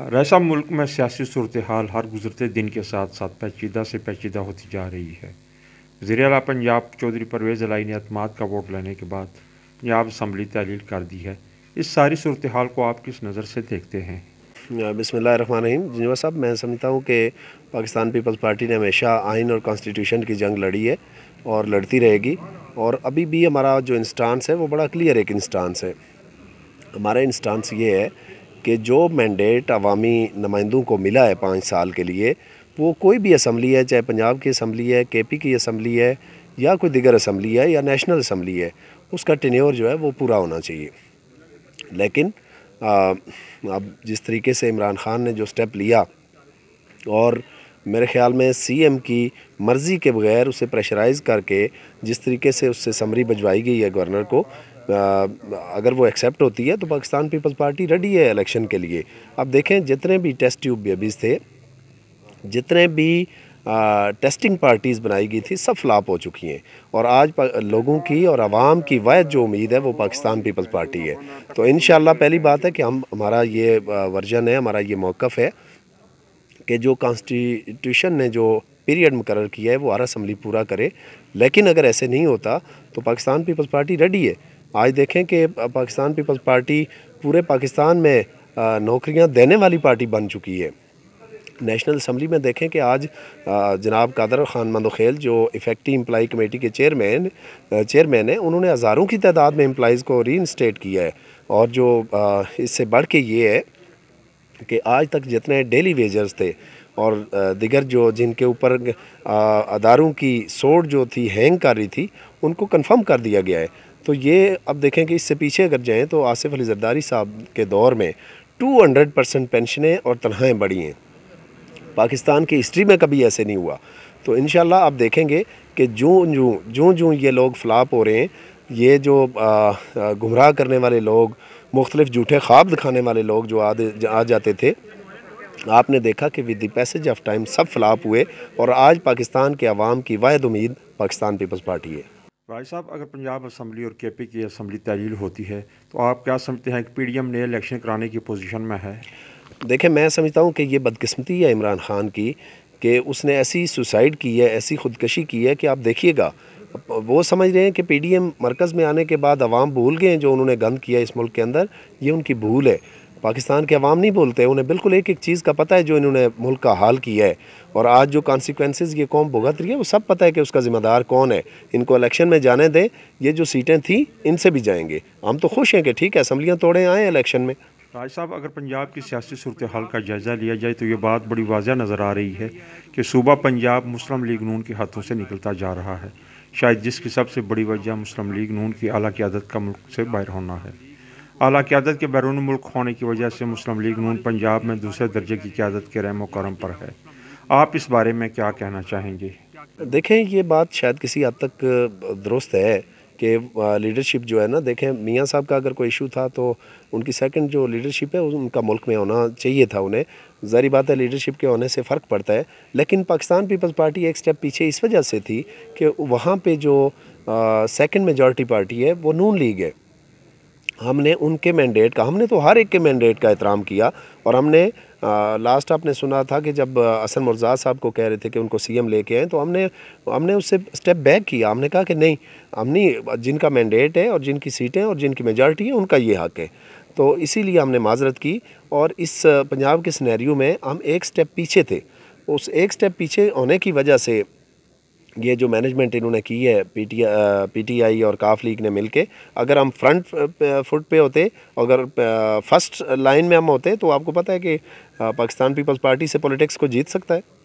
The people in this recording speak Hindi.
रैसा मुल्क में सियासी सूरत हाल हर गुजरते दिन के साथ साथ पेचीदा से पेचीदा होती जा रही है वजी अला पंजाब चौधरी परवेज़ अलाई ने अतमाद का वोट लेने के बाद पंजाब इसम्बली तहलील कर दी है इस सारी सूरत हाल को आप किस नज़र से देखते हैं बसमीम जिनवा साहब मैं समझता हूँ कि पाकिस्तान पीपल्स पार्टी ने हमेशा आइन और कॉन्स्टिट्यूशन की जंग लड़ी है और लड़ती रहेगी और अभी भी हमारा जो इंस्टांस है वो बड़ा क्लियर एक इंस्टांस है हमारा इंस्टांस ये है कि जो मैंडेट अवामी नुमाइंदों को मिला है पाँच साल के लिए वो कोई भी असम्बली है चाहे पंजाब की असम्बली है के पी की असम्बली है या कोई दिगर असम्बली है या नेशनल असम्बली है उसका टेन्योर जो है वो पूरा होना चाहिए लेकिन आ, अब जिस तरीके से इमरान ख़ान ने जो स्टेप लिया और मेरे ख़्याल में सीएम की मर्ज़ी के बगैर उसे प्रेशराइज़ करके जिस तरीके से उससे समरी भजवाई गई है गवर्नर को अगर वो एक्सेप्ट होती है तो पाकिस्तान पीपल्स पार्टी रेडी है इलेक्शन के लिए अब देखें जितने भी टेस्ट ट्यूब बेबीज़ थे जितने भी आ, टेस्टिंग पार्टीज़ बनाई गई थी सब फ्लाप हो चुकी हैं और आज लोगों की और आवाम की वायद जो उम्मीद है वो पाकिस्तान पीपल्स पार्टी है तो इन पहली बात है कि हम हमारा ये वर्जन है हमारा ये मौक़ है कि जो कॉन्स्टिट्यूशन ने जो पीरियड मुकर किया है वो आर असम्बली पूरा करे लेकिन अगर ऐसे नहीं होता तो पाकिस्तान पीपल्स पार्टी रेडी है आज देखें कि पाकिस्तान पीपल्स पार्टी पूरे पाकिस्तान में नौकरियां देने वाली पार्टी बन चुकी है नेशनल असम्बली में देखें कि आज जनाब कादर खान मंदोखेल जो इफेक्टिव इम्प्लाई कमेटी के चेयरमैन चेयरमैन हैं उन्होंने हज़ारों की तादाद में इम्प्लाइज़ को री किया है और जो इससे बढ़ के ये है कि आज तक जितने डेली वेजर्स थे और दिगर जो जिनके ऊपर अदारों की सोड जो थी हैंग कर रही थी उनको कंफर्म कर दिया गया है तो ये अब देखें कि इससे पीछे अगर जाएँ तो आसिफ अली जरदारी साहब के दौर में 200 परसेंट पेंशनें और तनहाएँ बढ़ी हैं पाकिस्तान की हिस्ट्री में कभी ऐसे नहीं हुआ तो इन आप देखेंगे कि जो जो जो जो ये लोग फ्लाप हो रहे हैं ये जो गुमराह करने वाले लोग मुख्तलिफ झूठे ख्वाब दिखाने वाले लोग जो आ, आ जाते थे आपने देखा कि with the passage of time सब फ्लाप हुए और आज पाकिस्तान के आवाम की वाद उम्मीद पाकिस्तान पीपल्स पार्टी है राय साहब अगर पंजाब असम्बली और के पी की असम्बली तहलील होती है तो आप क्या समझते हैं कि पी डी एम ने इलेक्शन कराने की पोजिशन में है देखें मैं समझता हूँ कि ये बदकस्मती है इमरान खान की कि उसने ऐसी सुसाइड की है ऐसी खुदकशी की है कि आप देखिएगा वो समझ रहे हैं कि पी डी एम मरकज़ में आने के बाद आवाम भूल गए हैं जो उन्होंने गंद किया इस मुल्क के अंदर ये उनकी भूल है पाकिस्तान के अवाम नहीं बोलते उन्हें बिल्कुल एक एक चीज़ का पता है जो इन्होंने मुल्क का हाल किया है और आज जो कॉन्सिक्वेंसेज ये कौम भुगत रही है वो सब पता है कि उसका ज़िम्मेदार कौन है इनको इलेक्शन में जाने दें ये जो सीटें थी इनसे भी जाएंगे हम तो खुश हैं कि ठीक है असम्बलियाँ तोड़े आएँ इलेक्शन में राज साहब अगर पंजाब की सियासी सूरत हाल का जायज़ा लिया जाए तो ये बात बड़ी वाजह नज़र आ रही है कि सूबा पंजाब मुस्लिम लीग नून के हाथों से निकलता जा रहा है शायद जिसकी सबसे बड़ी वजह मुस्लिम लीग नून की अला क्यादत का मुल्क से बाहर होना है अला क्यादत के बैरून मुल्क होने की वजह से मुस्लिम लीग नून पंजाब में दूसरे दर्जे की क्यादत के रहम करम पर है आप इस बारे में क्या कहना चाहेंगे देखें ये बात शायद किसी हद तक दुरुस्त है कि लीडरशिप जो है ना देखें मियाँ साहब का अगर कोई इशू था तो उनकी सेकंड जो लीडरशिप है उनका मुल्क में होना चाहिए था उन्हें ज़ारी बात है लीडरशिप के होने से फ़र्क पड़ता है लेकिन पाकिस्तान पीपल्स पार्टी एक स्टेप पीछे इस वजह से थी कि वहाँ पे जो सेकंड मेजॉरिटी पार्टी है वो नून लीग है हमने उनके मैंडेट का हमने तो हर एक के मैंडेट का एहतराम किया और हमने आ, लास्ट आपने सुना था कि जब असन मुर्जा साहब को कह रहे थे कि उनको सीएम लेके आए तो हमने हमने उससे स्टेप बैक किया हमने कहा कि नहीं हम नहीं जिनका मैंडेट है और जिनकी सीटें और जिनकी मेजॉरिटी है उनका ये हक है तो इसीलिए हमने माजरत की और इस पंजाब के सिनेरियो में हम एक स्टेप पीछे थे उस एक स्टेप पीछे होने की वजह से ये जो मैनेजमेंट इन्होंने की है टी आई और काफ लीग ने मिलके अगर हम फ्रंट फुट पे होते अगर फर्स्ट लाइन में हम होते तो आपको पता है कि पाकिस्तान पीपल्स पार्टी से पॉलिटिक्स को जीत सकता है